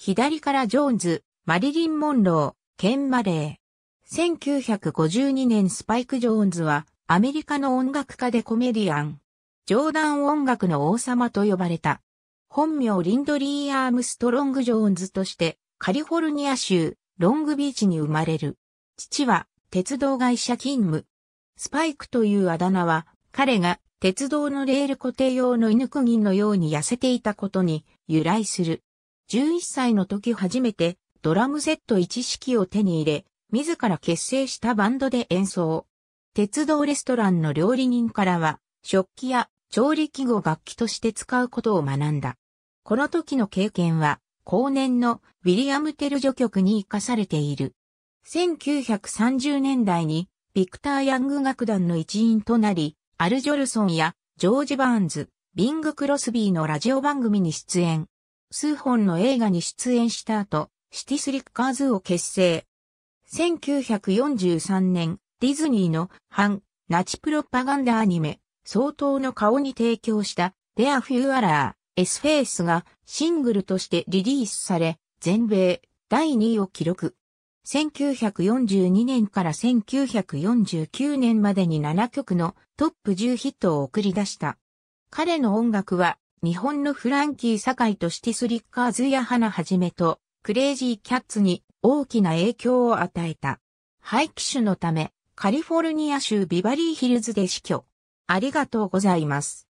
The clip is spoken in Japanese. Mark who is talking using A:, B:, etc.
A: 左からジョーンズ、マリリン・モンロー、ケン・マレー。1952年スパイク・ジョーンズはアメリカの音楽家でコメディアン。ジョーダン音楽の王様と呼ばれた。本名リンドリー・アームストロング・ジョーンズとしてカリフォルニア州ロングビーチに生まれる。父は鉄道会社勤務。スパイクというあだ名は彼が鉄道のレール固定用の犬釘のように痩せていたことに由来する。11歳の時初めてドラムセット一式を手に入れ、自ら結成したバンドで演奏。鉄道レストランの料理人からは、食器や調理器具を楽器として使うことを学んだ。この時の経験は、後年のウィリアム・テル助曲に生かされている。1930年代に、ビクター・ヤング楽団の一員となり、アル・ジョルソンやジョージ・バーンズ、ビング・クロスビーのラジオ番組に出演。数本の映画に出演した後、シティスリッカーズを結成。1943年、ディズニーの反ナチプロパガンダアニメ、相当の顔に提供したデア・フューアラー、エス・ S フェイスがシングルとしてリリースされ、全米第2位を記録。1942年から1949年までに7曲のトップ10ヒットを送り出した。彼の音楽は日本のフランキー堺とシティスリッカーズや花はじめと、クレイジーキャッツに大きな影響を与えた。廃棄種のため、カリフォルニア州ビバリーヒルズで死去。ありがとうございます。